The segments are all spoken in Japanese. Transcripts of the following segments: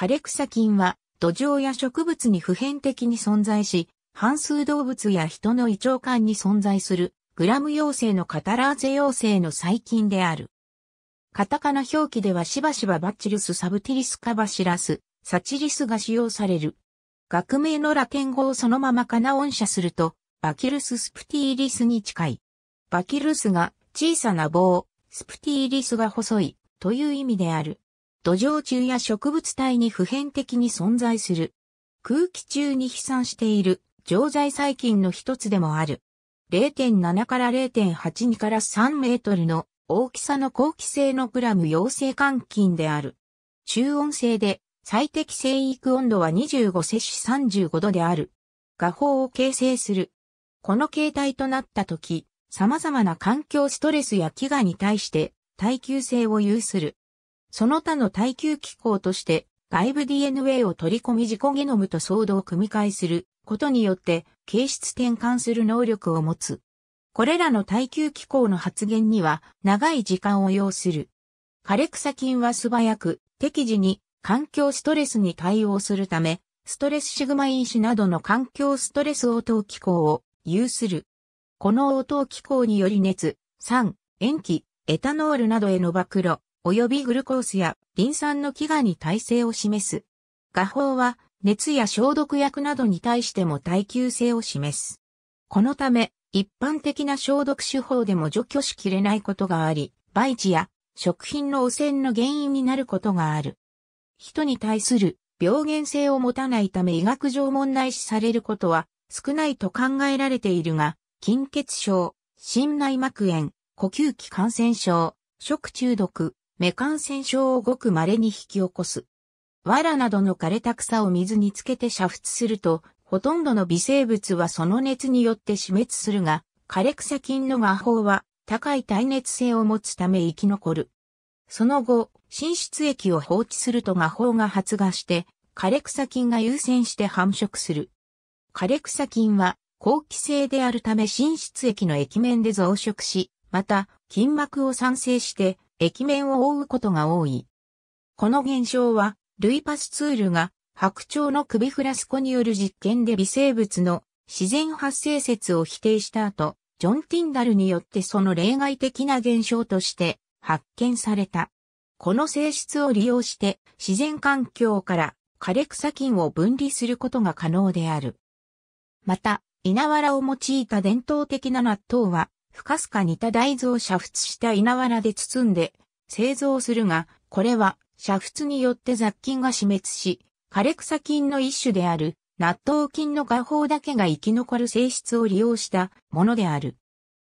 枯れ草菌は土壌や植物に普遍的に存在し、半数動物や人の胃腸管に存在するグラム陽性のカタラーゼ陽性の細菌である。カタカナ表記ではしばしばバチルスサブティリスカバシラス、サチリスが使用される。学名のラテン語をそのままカナ音社すると、バキルススプティーリスに近い。バキルスが小さな棒、スプティーリスが細いという意味である。土壌中や植物体に普遍的に存在する。空気中に飛散している常在細菌の一つでもある。0.7から0.82から3メートルの大きさの高気性のグラム陽性換菌である。中温性で最適生育温度は25摂氏35度である。画法を形成する。この形態となった時、様々な環境ストレスや飢餓に対して耐久性を有する。その他の耐久機構として外部 DNA を取り込み自己ゲノムと相動を組み替えすることによって形質転換する能力を持つ。これらの耐久機構の発現には長い時間を要する。枯れ草菌は素早く適時に環境ストレスに対応するため、ストレスシグマ因子などの環境ストレス応答機構を有する。この応答機構により熱、酸、塩基、エタノールなどへの暴露、及びグルコースやリン酸の飢餓に耐性を示す。画法は熱や消毒薬などに対しても耐久性を示す。このため、一般的な消毒手法でも除去しきれないことがあり、培地や食品の汚染の原因になることがある。人に対する病原性を持たないため医学上問題視されることは少ないと考えられているが、筋血症、心内膜炎、呼吸器感染症、食中毒、目感染症をごく稀に引き起こす。藁などの枯れた草を水につけて煮沸すると、ほとんどの微生物はその熱によって死滅するが、枯れ草菌の画法は高い耐熱性を持つため生き残る。その後、浸出液を放置すると画法が発芽して、枯れ草菌が優先して繁殖する。枯れ草菌は好気性であるため浸出液の液面で増殖し、また、筋膜を産生して液面を覆うことが多い。この現象は、ルイパスツールが白鳥の首フラスコによる実験で微生物の自然発生説を否定した後、ジョン・ティンダルによってその例外的な現象として発見された。この性質を利用して自然環境から枯れ草菌を分離することが可能である。また、稲わらを用いた伝統的な納豆は深すか煮た大豆を煮沸した稲わらで包んで製造するが、これは煮沸によって雑菌が死滅し、枯れ草菌の一種である納豆菌の画法だけが生き残る性質を利用したものである。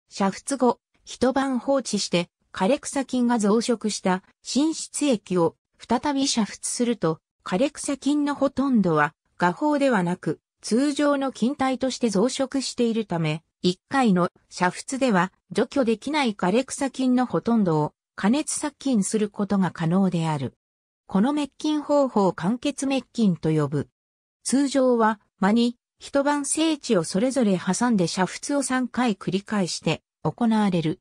煮沸後、一晩放置して枯れ草菌が増殖した浸出液を再び煮沸すると、枯れ草菌のほとんどは画法ではなく通常の菌体として増殖しているため、1回の煮沸では除去できない枯れ草菌のほとんどを加熱殺菌することが可能である。この滅菌方法を完結滅菌と呼ぶ。通常は間に一晩聖地をそれぞれ挟んで煮沸を3回繰り返して行われる。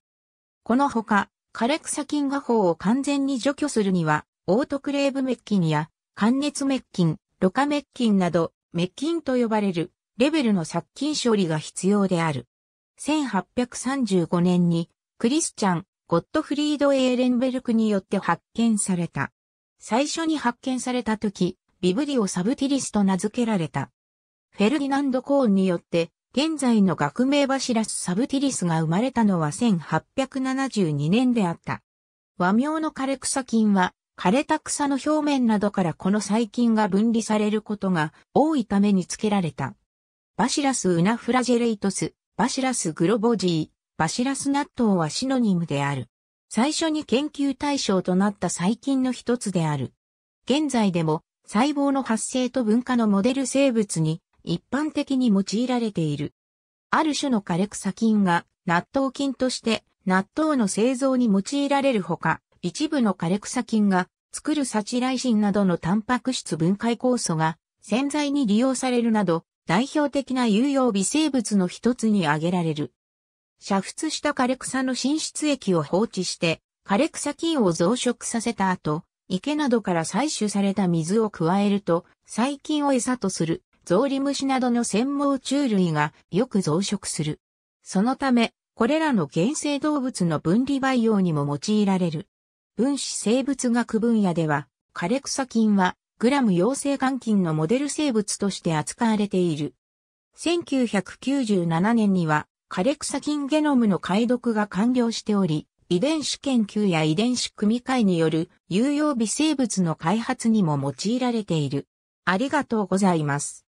このほか、枯れ草菌画法を完全に除去するには、オートクレーブ滅菌や、寒熱滅菌、ろ過滅菌など、滅菌と呼ばれるレベルの殺菌処理が必要である。1835年にクリスチャン・ゴットフリード・エーレンベルクによって発見された。最初に発見された時、ビブリオ・サブティリスと名付けられた。フェルディナンド・コーンによって、現在の学名柱サブティリスが生まれたのは1872年であった。和名の枯れ草菌は、枯れた草の表面などからこの細菌が分離されることが多いために付けられた。バシラスウナフラジェレイトス、バシラスグロボジー、バシラス納豆はシノニムである。最初に研究対象となった細菌の一つである。現在でも細胞の発生と分化のモデル生物に一般的に用いられている。ある種の枯れ草菌が納豆菌として納豆の製造に用いられるほか、一部の枯れ草菌が作るサチライシンなどのタンパク質分解酵素が潜在に利用されるなど代表的な有用微生物の一つに挙げられる。煮沸した枯れ草の浸出液を放置して、枯れ草菌を増殖させた後、池などから採取された水を加えると、細菌を餌とする、ゾウリムシなどの専門虫類がよく増殖する。そのため、これらの原生動物の分離培養にも用いられる。分子生物学分野では、枯れ草菌はグラム陽性換菌のモデル生物として扱われている。1997年には、枯れ草菌ゲノムの解読が完了しており、遺伝子研究や遺伝子組み換えによる有用微生物の開発にも用いられている。ありがとうございます。